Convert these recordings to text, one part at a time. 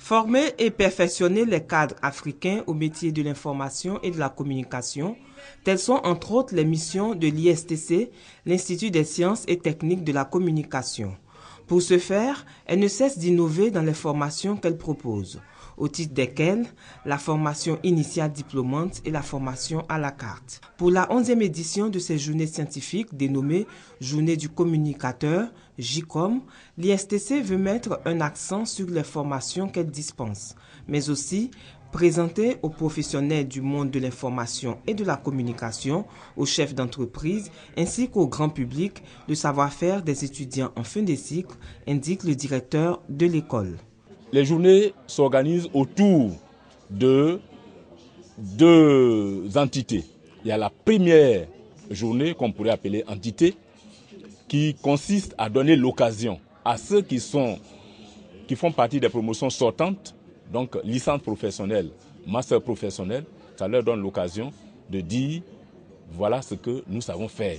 Former et perfectionner les cadres africains au métier de l'information et de la communication, telles sont entre autres les missions de l'ISTC, l'Institut des sciences et techniques de la communication. Pour ce faire, elle ne cesse d'innover dans les formations qu'elle propose, au titre desquelles la formation initiale diplômante et la formation à la carte. Pour la 11e édition de ces journées scientifiques dénommées Journée du communicateur, JCOM, l'ISTC veut mettre un accent sur les formations qu'elle dispense, mais aussi Présenté aux professionnels du monde de l'information et de la communication, aux chefs d'entreprise ainsi qu'au grand public, le savoir-faire des étudiants en fin de cycle, indique le directeur de l'école. Les journées s'organisent autour de deux entités. Il y a la première journée qu'on pourrait appeler entité qui consiste à donner l'occasion à ceux qui sont qui font partie des promotions sortantes donc, licence professionnelle, master professionnel, ça leur donne l'occasion de dire voilà ce que nous savons faire.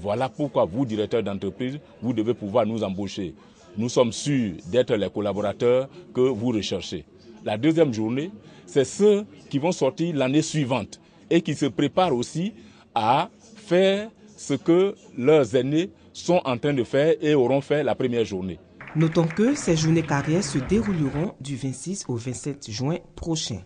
Voilà pourquoi vous, directeur d'entreprise, vous devez pouvoir nous embaucher. Nous sommes sûrs d'être les collaborateurs que vous recherchez. La deuxième journée, c'est ceux qui vont sortir l'année suivante et qui se préparent aussi à faire ce que leurs aînés sont en train de faire et auront fait la première journée. Notons que ces journées carrières se dérouleront du 26 au 27 juin prochain.